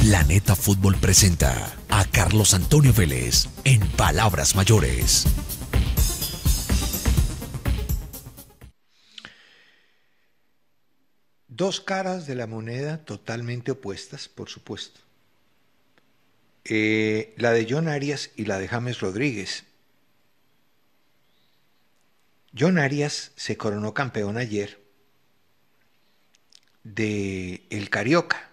Planeta Fútbol presenta a Carlos Antonio Vélez en Palabras Mayores. Dos caras de la moneda totalmente opuestas, por supuesto. Eh, la de John Arias y la de James Rodríguez. John Arias se coronó campeón ayer de El Carioca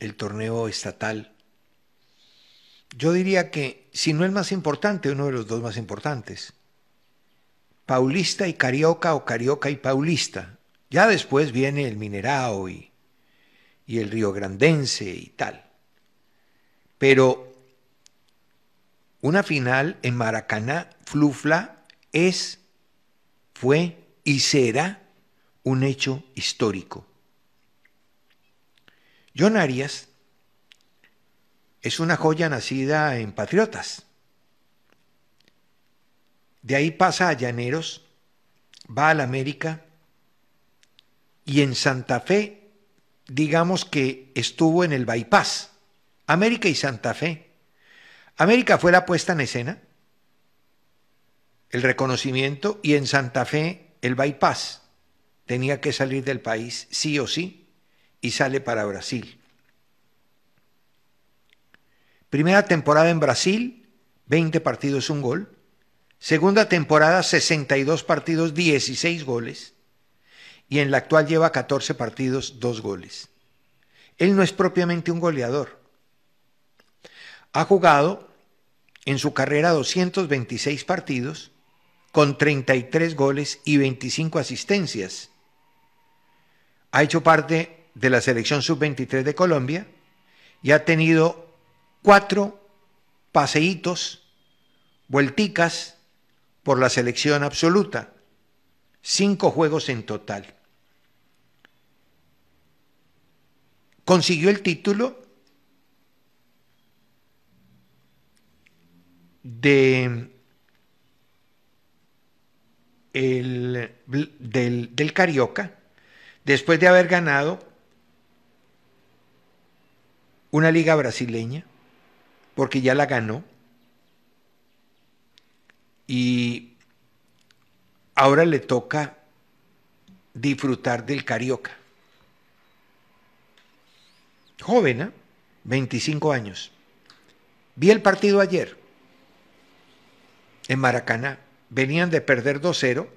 el torneo estatal. Yo diría que, si no el más importante, uno de los dos más importantes. Paulista y Carioca o Carioca y Paulista. Ya después viene el Minerao y, y el Grandense y tal. Pero una final en Maracaná, Flufla, es, fue y será un hecho histórico. John Arias es una joya nacida en Patriotas. De ahí pasa a Llaneros, va a la América y en Santa Fe, digamos que estuvo en el bypass. América y Santa Fe. América fue la puesta en escena, el reconocimiento y en Santa Fe el bypass. Tenía que salir del país sí o sí y sale para Brasil. Primera temporada en Brasil, 20 partidos, un gol. Segunda temporada, 62 partidos, 16 goles. Y en la actual lleva 14 partidos, dos goles. Él no es propiamente un goleador. Ha jugado en su carrera 226 partidos con 33 goles y 25 asistencias. Ha hecho parte de la selección sub-23 de Colombia y ha tenido cuatro paseitos, vuelticas por la selección absoluta, cinco juegos en total. Consiguió el título de el, del, del Carioca después de haber ganado una liga brasileña, porque ya la ganó. Y ahora le toca disfrutar del Carioca. Joven, ¿eh? 25 años. Vi el partido ayer en Maracaná. Venían de perder 2-0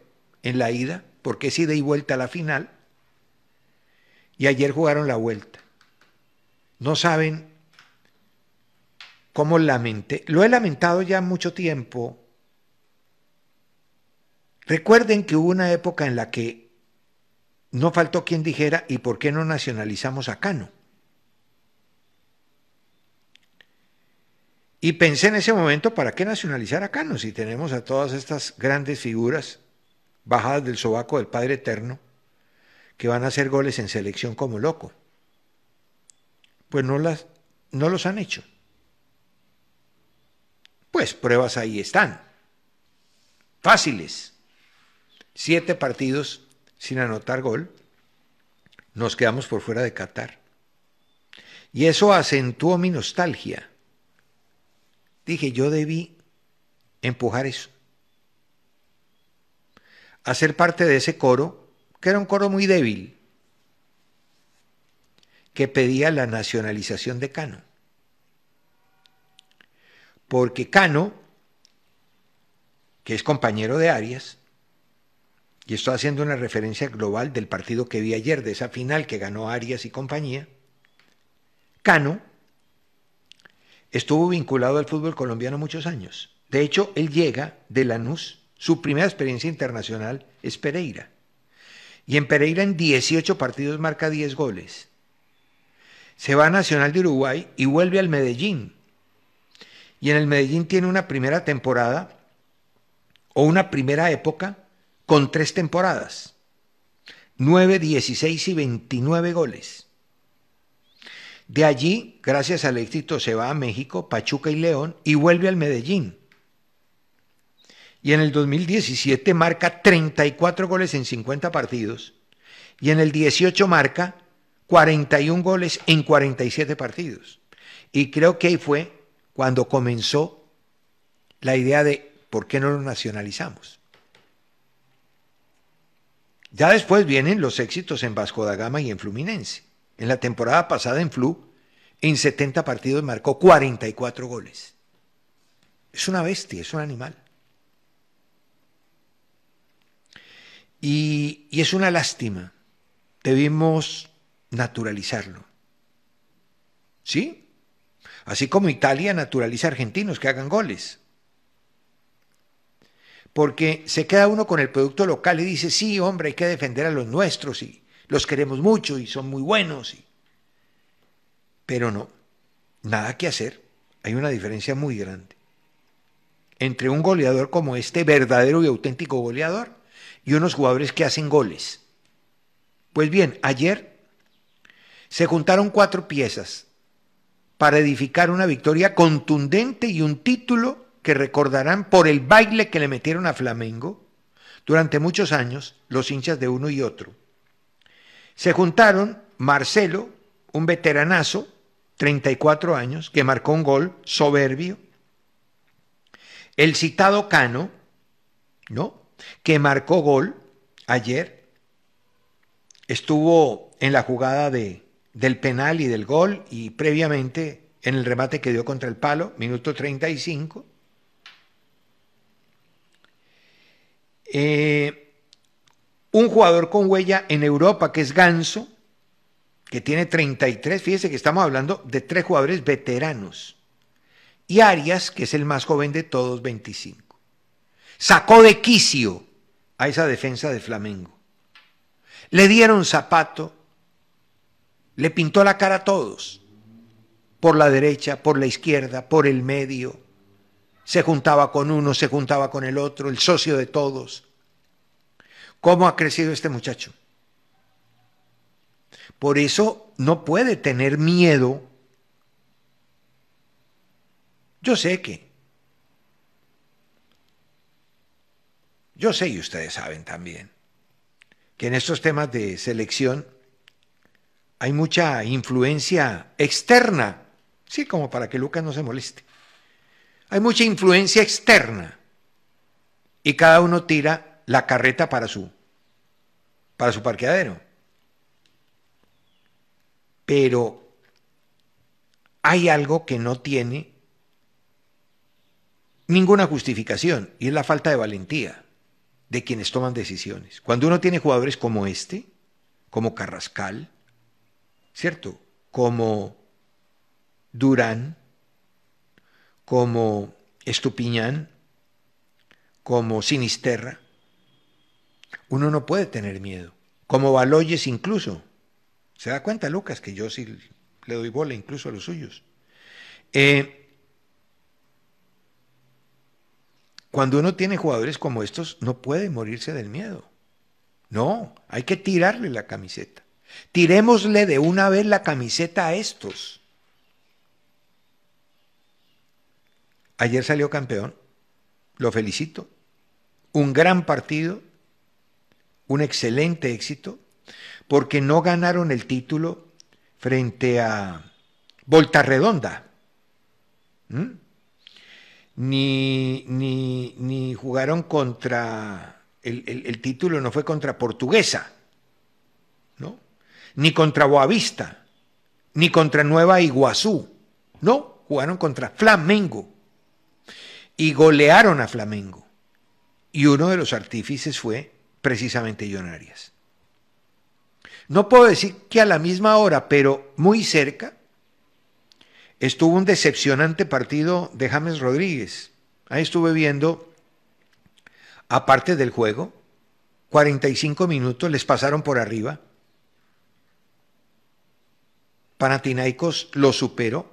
en la ida, porque es ida y vuelta a la final. Y ayer jugaron la vuelta no saben cómo lamenté. Lo he lamentado ya mucho tiempo. Recuerden que hubo una época en la que no faltó quien dijera, ¿y por qué no nacionalizamos a Cano? Y pensé en ese momento, ¿para qué nacionalizar a Cano si tenemos a todas estas grandes figuras bajadas del sobaco del Padre Eterno que van a hacer goles en selección como loco? pues no, las, no los han hecho. Pues pruebas ahí están, fáciles. Siete partidos sin anotar gol, nos quedamos por fuera de Qatar. Y eso acentuó mi nostalgia. Dije, yo debí empujar eso. Hacer parte de ese coro, que era un coro muy débil, que pedía la nacionalización de Cano. Porque Cano, que es compañero de Arias, y estoy haciendo una referencia global del partido que vi ayer, de esa final que ganó Arias y compañía, Cano estuvo vinculado al fútbol colombiano muchos años. De hecho, él llega de Lanús, su primera experiencia internacional es Pereira. Y en Pereira en 18 partidos marca 10 goles se va a Nacional de Uruguay y vuelve al Medellín. Y en el Medellín tiene una primera temporada o una primera época con tres temporadas. 9, 16 y 29 goles. De allí, gracias al éxito, se va a México, Pachuca y León y vuelve al Medellín. Y en el 2017 marca 34 goles en 50 partidos. Y en el 18 marca 41 goles en 47 partidos. Y creo que ahí fue cuando comenzó la idea de por qué no lo nacionalizamos. Ya después vienen los éxitos en Vasco da Gama y en Fluminense. En la temporada pasada en Flu, en 70 partidos marcó 44 goles. Es una bestia, es un animal. Y, y es una lástima. Debimos naturalizarlo. ¿Sí? Así como Italia naturaliza argentinos que hagan goles. Porque se queda uno con el producto local y dice, sí, hombre, hay que defender a los nuestros y los queremos mucho y son muy buenos. Pero no, nada que hacer. Hay una diferencia muy grande entre un goleador como este, verdadero y auténtico goleador, y unos jugadores que hacen goles. Pues bien, ayer se juntaron cuatro piezas para edificar una victoria contundente y un título que recordarán por el baile que le metieron a Flamengo durante muchos años los hinchas de uno y otro. Se juntaron Marcelo, un veteranazo, 34 años, que marcó un gol soberbio. El citado Cano, ¿no? Que marcó gol ayer. Estuvo en la jugada de del penal y del gol y previamente en el remate que dio contra el palo, minuto 35. Eh, un jugador con huella en Europa que es Ganso, que tiene 33, fíjese que estamos hablando de tres jugadores veteranos. Y Arias, que es el más joven de todos, 25. Sacó de quicio a esa defensa de Flamengo. Le dieron zapato le pintó la cara a todos, por la derecha, por la izquierda, por el medio. Se juntaba con uno, se juntaba con el otro, el socio de todos. ¿Cómo ha crecido este muchacho? Por eso no puede tener miedo. Yo sé que. Yo sé y ustedes saben también que en estos temas de selección hay mucha influencia externa, sí, como para que Lucas no se moleste. Hay mucha influencia externa y cada uno tira la carreta para su para su parqueadero. Pero hay algo que no tiene ninguna justificación y es la falta de valentía de quienes toman decisiones. Cuando uno tiene jugadores como este, como Carrascal, ¿cierto? Como Durán, como Estupiñán, como Sinisterra. Uno no puede tener miedo, como Baloyes incluso. ¿Se da cuenta, Lucas, que yo sí le doy bola incluso a los suyos? Eh, cuando uno tiene jugadores como estos, no puede morirse del miedo. No, hay que tirarle la camiseta. Tirémosle de una vez la camiseta a estos. Ayer salió campeón, lo felicito. Un gran partido, un excelente éxito, porque no ganaron el título frente a Volta Redonda. ¿Mm? Ni, jugaron contra, el título no fue contra Portuguesa, ni contra Boavista, ni contra Nueva Iguazú. No, jugaron contra Flamengo y golearon a Flamengo. Y uno de los artífices fue precisamente John No puedo decir que a la misma hora, pero muy cerca, estuvo un decepcionante partido de James Rodríguez. Ahí estuve viendo, aparte del juego, 45 minutos, les pasaron por arriba Panatinaicos lo superó.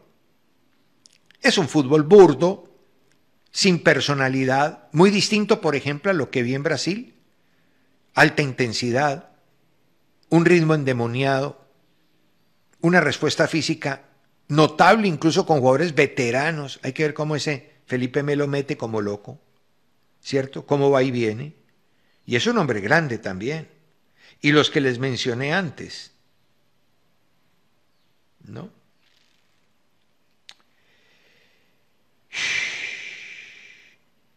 Es un fútbol burdo, sin personalidad, muy distinto, por ejemplo, a lo que vi en Brasil. Alta intensidad, un ritmo endemoniado, una respuesta física notable incluso con jugadores veteranos. Hay que ver cómo ese Felipe me lo mete como loco, ¿cierto? Cómo va y viene. Y es un hombre grande también. Y los que les mencioné antes, ¿no?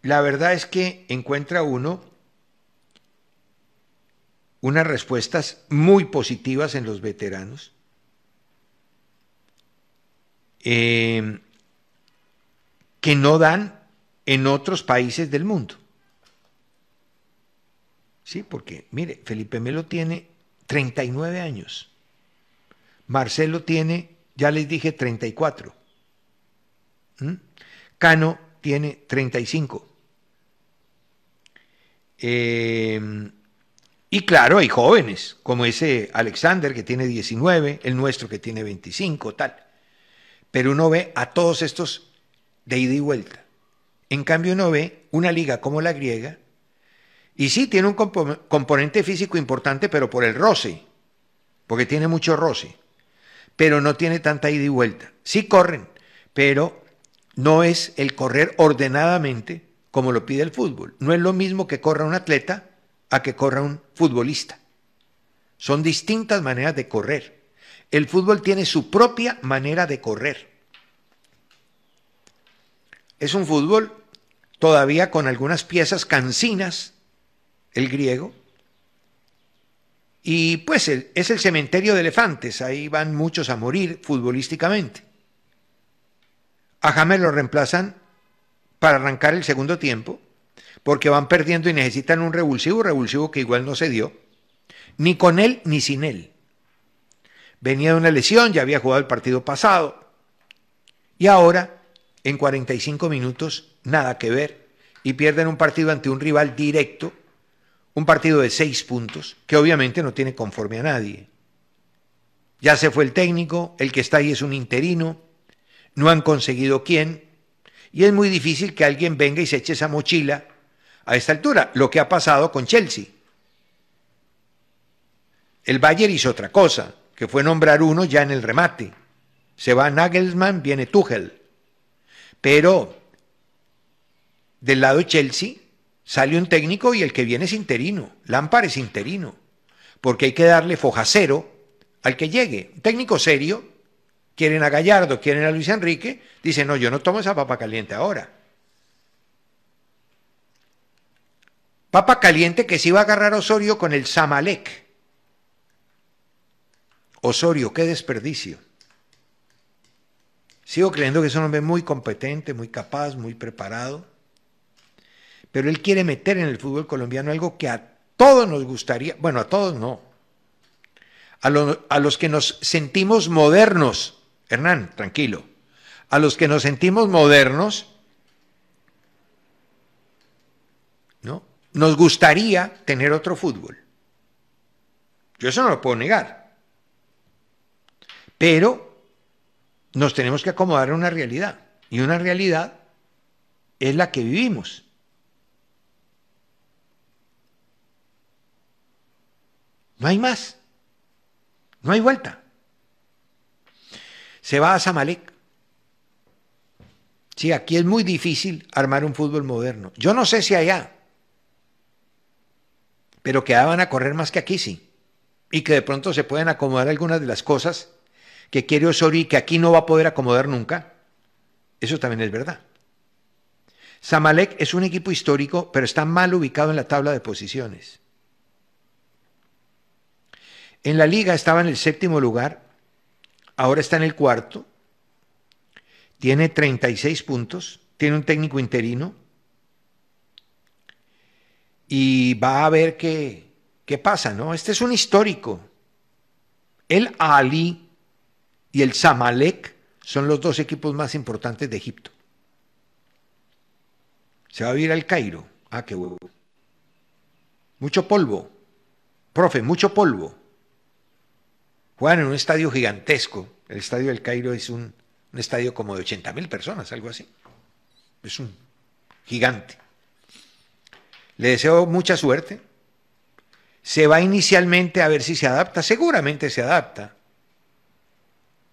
La verdad es que encuentra uno unas respuestas muy positivas en los veteranos. Eh, que no dan en otros países del mundo. Sí, porque mire, Felipe Melo tiene 39 años. Marcelo tiene, ya les dije, 34. ¿Mm? Cano tiene 35. Em, y claro, hay jóvenes, como ese Alexander que tiene 19, el nuestro que tiene 25, tal. Pero uno ve a todos estos de ida y vuelta. En cambio, uno ve una liga como la griega, y sí tiene un componente físico importante, pero por el roce, porque tiene mucho roce pero no tiene tanta ida y vuelta. Sí corren, pero no es el correr ordenadamente como lo pide el fútbol. No es lo mismo que corra un atleta a que corra un futbolista. Son distintas maneras de correr. El fútbol tiene su propia manera de correr. Es un fútbol todavía con algunas piezas cansinas, el griego, y pues es el cementerio de elefantes, ahí van muchos a morir futbolísticamente. A James lo reemplazan para arrancar el segundo tiempo, porque van perdiendo y necesitan un revulsivo, revulsivo que igual no se dio, ni con él ni sin él. Venía de una lesión, ya había jugado el partido pasado, y ahora, en 45 minutos, nada que ver, y pierden un partido ante un rival directo un partido de seis puntos, que obviamente no tiene conforme a nadie. Ya se fue el técnico, el que está ahí es un interino, no han conseguido quién, y es muy difícil que alguien venga y se eche esa mochila a esta altura, lo que ha pasado con Chelsea. El Bayern hizo otra cosa, que fue nombrar uno ya en el remate. Se va Nagelsmann, viene Tuchel. Pero del lado de Chelsea Sale un técnico y el que viene es interino. lámpar es interino. Porque hay que darle fojacero al que llegue. Un técnico serio, quieren a Gallardo, quieren a Luis Enrique, dicen, no, yo no tomo esa papa caliente ahora. Papa caliente que se iba a agarrar Osorio con el Samalek, Osorio, qué desperdicio. Sigo creyendo que es un hombre muy competente, muy capaz, muy preparado pero él quiere meter en el fútbol colombiano algo que a todos nos gustaría, bueno, a todos no, a, los que nos sentimos modernos, Hernán, tranquilo, a los que nos sentimos modernos, ¿no? Nos gustaría tener otro fútbol. Yo eso no lo puedo negar. Pero nos tenemos que acomodar a una realidad. Y una realidad es la que vivimos. No hay más. No hay vuelta. Se va a Zamalek. Sí, aquí es muy difícil armar un fútbol moderno. Yo no sé si allá, pero que van a correr más que aquí sí. Y que de pronto se pueden acomodar algunas de las cosas que quiere Osorio y que aquí no va a poder acomodar nunca. Eso también es verdad. Zamalek es un equipo histórico, pero está mal ubicado en la tabla de posiciones. En la liga estaba en el séptimo lugar, ahora está en el cuarto, tiene 36 puntos, tiene un técnico interino y va a ver qué, qué pasa, ¿no? Este es un histórico. El Ali y el Samalek son los dos equipos más importantes de Egipto. Se va a ir al Cairo. Ah, qué huevo. Mucho polvo. Profe, mucho polvo. Juegan en un estadio gigantesco. El estadio del Cairo es un, estadio como de 80 mil personas, algo así. Es un gigante. Le deseo mucha suerte. Se va inicialmente a ver si se adapta. Seguramente se adapta.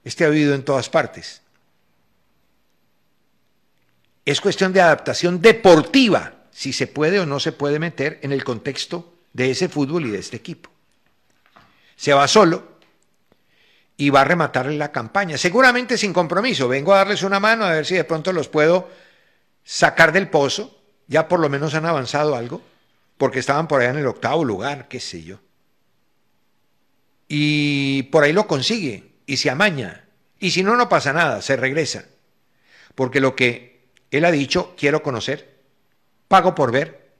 Este ha habido en todas partes. Es cuestión de adaptación deportiva, si se puede o no se puede meter en el contexto de ese fútbol y de este equipo. Se va solo, y va a rematar la campaña. Seguramente sin compromiso. Vengo a darles una mano a ver si de pronto los puedo sacar del pozo. Ya por lo menos han avanzado algo, porque estaban por allá en el octavo lugar, qué sé yo. Y por ahí lo consigue y se amaña. Y si no, no pasa nada, se regresa. Porque lo que él ha dicho, quiero conocer, pago por ver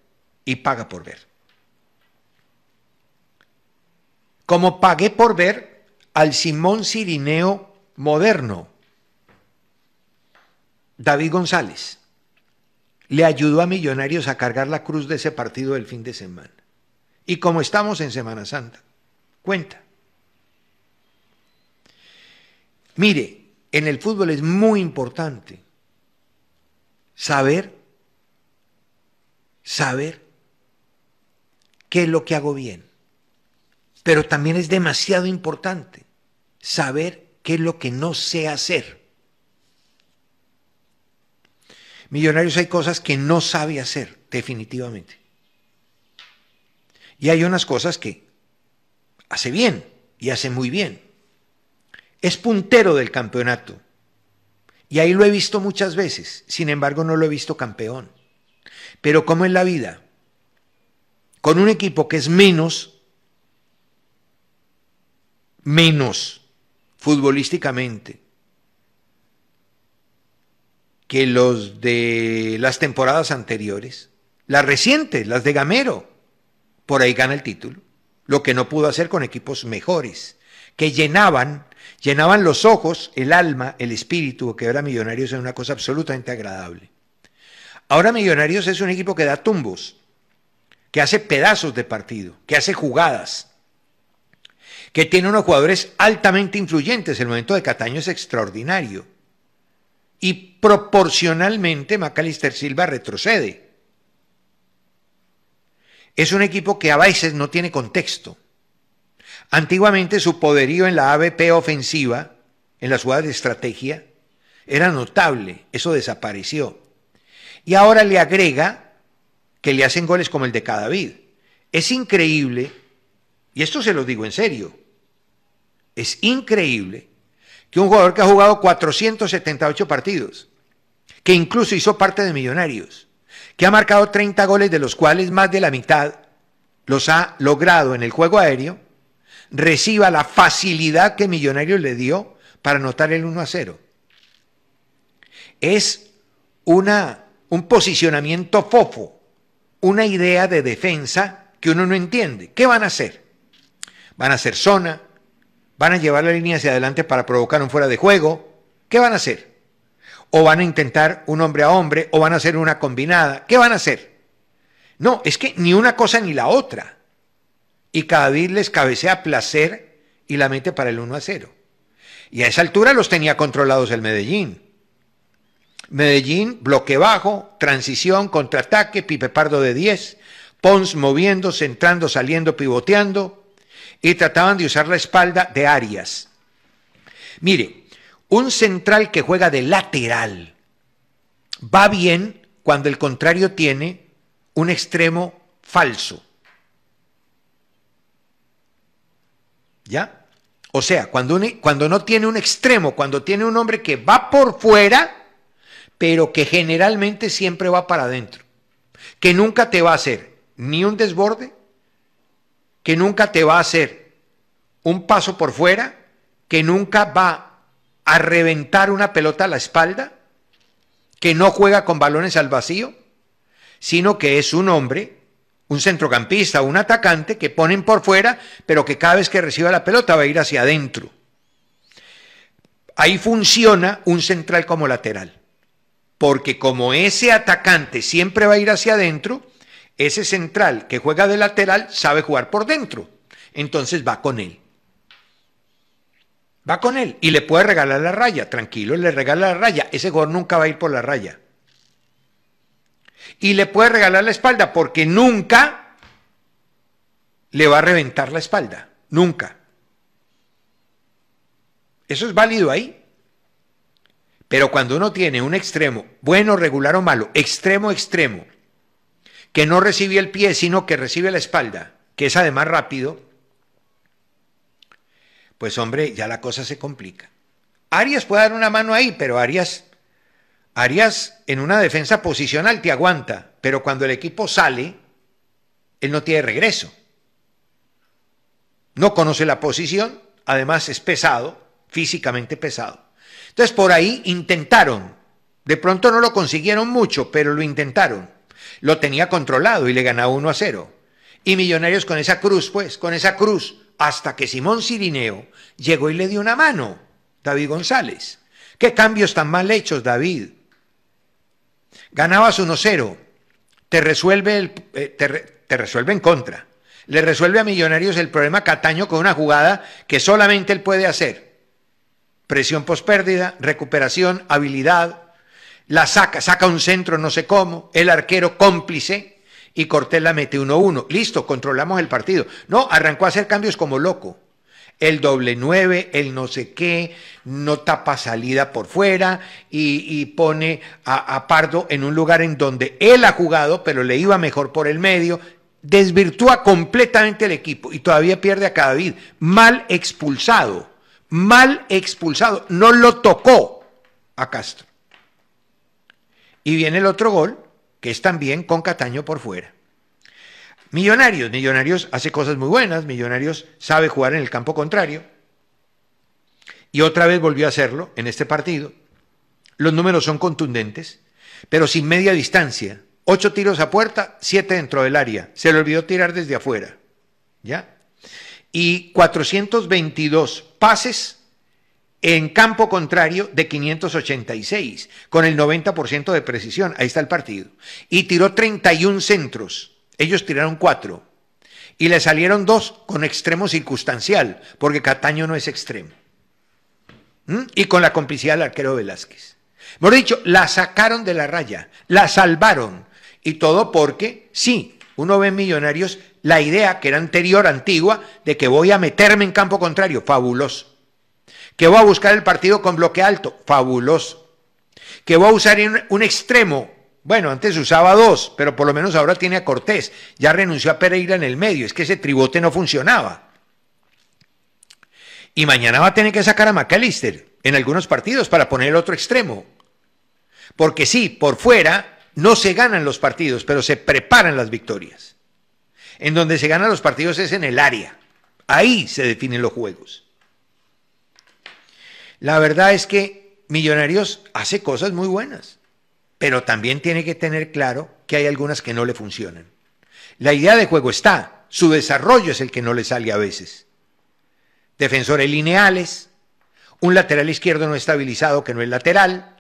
y paga por ver. Como pagué por ver, al Simón Cirineo moderno, David González, le ayudó a Millonarios a cargar la cruz de ese partido del fin de semana. Y como estamos en Semana Santa, cuenta. Mire, en el fútbol es muy importante saber, saber qué es lo que hago bien pero también es demasiado importante saber qué es lo que no sé hacer. Millonarios hay cosas que no sabe hacer, definitivamente. Y hay unas cosas que hace bien y hace muy bien. Es puntero del campeonato. Y ahí lo he visto muchas veces, sin embargo no lo he visto campeón. Pero ¿cómo es la vida? Con un equipo que es menos menos futbolísticamente que los de las temporadas anteriores, las recientes, las de Gamero, por ahí gana el título, lo que no pudo hacer con equipos mejores, que llenaban, llenaban los ojos, el alma, el espíritu, que ahora Millonarios es una cosa absolutamente agradable. Ahora Millonarios es un equipo que da tumbos, que hace pedazos de partido, que hace jugadas, que tiene unos jugadores altamente influyentes. El momento de Cataño es extraordinario. Y proporcionalmente Macalister Silva retrocede. Es un equipo que a veces no tiene contexto. Antiguamente su poderío en la ABP ofensiva, en las jugadas de estrategia, era notable. Eso desapareció. Y ahora le agrega que le hacen goles como el de Cadavid. Es increíble y esto se lo digo en serio. Es increíble que un jugador que ha jugado 478 partidos, que incluso hizo parte de Millonarios, que ha marcado 30 goles de los cuales más de la mitad los ha logrado en el juego aéreo, reciba la facilidad que Millonarios le dio para anotar el 1 a 0. Es un posicionamiento fofo, una idea de defensa que uno no entiende. ¿Qué van a hacer? van a hacer zona, van a llevar la línea hacia adelante para provocar un fuera de juego. ¿Qué van a hacer? O van a intentar un hombre a hombre, o van a hacer una combinada. ¿Qué van a hacer? No, es que ni una cosa ni la otra. Y vez les cabecea placer y la mete para el 1 a 0. Y a esa altura los tenía controlados el Medellín. Medellín, bloque bajo, transición, contraataque, Pipe Pardo de 10, Pons moviendo, centrando, saliendo, pivoteando, y trataban de usar la espalda de Arias. Mire, un central que juega de lateral va bien cuando el contrario tiene un extremo falso. ¿Ya? O sea, cuando, cuando no tiene un extremo, cuando tiene un hombre que va por fuera, pero que generalmente siempre va para adentro, que nunca te va a hacer ni un desborde que nunca te va a hacer un paso por fuera, que nunca va a reventar una pelota a la espalda, que no juega con balones al vacío, sino que es un hombre, un centrocampista, un atacante que ponen por fuera, pero que cada vez que reciba la pelota va a ir hacia adentro. Ahí funciona un central como lateral, porque como ese atacante siempre va a ir hacia adentro, ese central que juega de lateral sabe jugar por dentro. Entonces va con él. Va con él y le puede regalar la raya, tranquilo, le regala la raya. Ese gol nunca va a ir por la raya. Y le puede regalar la espalda porque nunca le va a reventar la espalda. Nunca. Eso es válido ahí. Pero cuando uno tiene un extremo, bueno, regular o malo, extremo, extremo, que no recibe el pie, sino que recibe la espalda, que es además rápido, pues hombre, ya la cosa se complica. Arias puede dar una mano ahí, pero Arias, Arias en una defensa posicional te aguanta, pero cuando el equipo sale, él no tiene regreso. No conoce la posición, además es pesado, físicamente pesado. Entonces por ahí intentaron, de pronto no lo consiguieron mucho, pero lo intentaron lo tenía controlado y le ganaba 1 a 0. Y Millonarios con esa cruz, pues, con esa cruz, hasta que Simón Sirineo llegó y le dio una mano, David González. ¿Qué cambios tan mal hechos, David? Ganabas 1-0, te resuelve, el, eh, te, te resuelve en contra. Le resuelve a Millonarios el problema Cataño con una jugada que solamente él puede hacer. Presión pospérdida, recuperación, habilidad, la saca, saca un centro no sé cómo, el arquero cómplice y Cortés la mete 1-1. Listo, controlamos el partido. No, arrancó a hacer cambios como loco. El doble 9, el no sé qué, no tapa salida por fuera y, pone a, a, Pardo en un lugar en donde él ha jugado, pero le iba mejor por el medio. Desvirtúa completamente el equipo y todavía pierde a Cadavid. Mal expulsado, mal expulsado. No lo tocó a Castro. Y viene el otro gol, que es también con Cataño por fuera. Millonarios, Millonarios hace cosas muy buenas, Millonarios sabe jugar en el campo contrario. Y otra vez volvió a hacerlo en este partido. Los números son contundentes, pero sin media distancia. Ocho tiros a puerta, siete dentro del área. Se le olvidó tirar desde afuera. ¿Ya? Y 422 pases en campo contrario de 586, con el 90% de precisión. Ahí está el partido. Y tiró 31 centros. Ellos tiraron 4. Y le salieron 2 con extremo circunstancial, porque Cataño no es extremo. ¿Mm? Y con la complicidad del arquero Velázquez. Hemos dicho, la sacaron de la raya, la salvaron. Y todo porque, sí, uno ve en Millonarios la idea que era anterior, antigua, de que voy a meterme en campo contrario. Fabuloso que va a buscar el partido con bloque alto, fabuloso. Que va a usar un extremo, bueno, antes usaba dos, pero por lo menos ahora tiene a Cortés. Ya renunció a Pereira en el medio, es que ese tribote no funcionaba. Y mañana va a tener que sacar a McAllister en algunos partidos para poner el otro extremo. Porque sí, por fuera no se ganan los partidos, pero se preparan las victorias. En donde se ganan los partidos es en el área. Ahí se definen los juegos. La verdad es que Millonarios hace cosas muy buenas, pero también tiene que tener claro que hay algunas que no le funcionan. La idea de juego está, su desarrollo es el que no le sale a veces. Defensores lineales, un lateral izquierdo no estabilizado que no es lateral,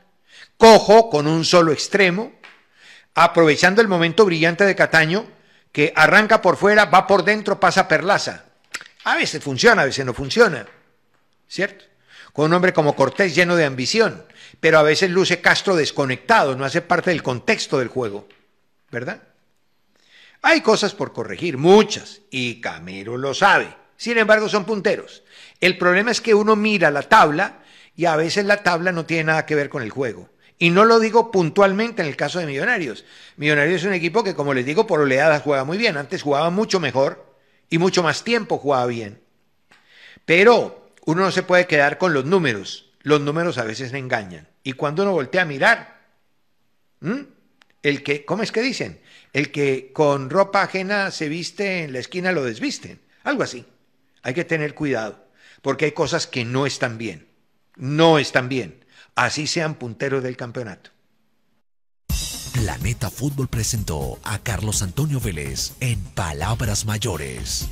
cojo con un solo extremo, aprovechando el momento brillante de Cataño, que arranca por fuera, va por dentro, pasa perlaza. A veces funciona, a veces no funciona, ¿cierto? con un hombre como Cortés lleno de ambición, pero a veces luce Castro desconectado, no hace parte del contexto del juego, ¿verdad? Hay cosas por corregir, muchas, y Camero lo sabe. Sin embargo, son punteros. El problema es que uno mira la tabla y a veces la tabla no tiene nada que ver con el juego. Y no lo digo puntualmente en el caso de Millonarios. Millonarios es un equipo que, como les digo, por oleadas juega muy bien. Antes jugaba mucho mejor y mucho más tiempo jugaba bien. Pero uno no se puede quedar con los números. Los números a veces engañan. Y cuando uno voltea a mirar, el que, ¿cómo es que dicen? El que con ropa ajena se viste en la esquina lo desvisten. Algo así. Hay que tener cuidado, porque hay cosas que no están bien. No están bien. Así sean punteros del campeonato. Planeta Fútbol presentó a Carlos Antonio Vélez en Palabras Mayores.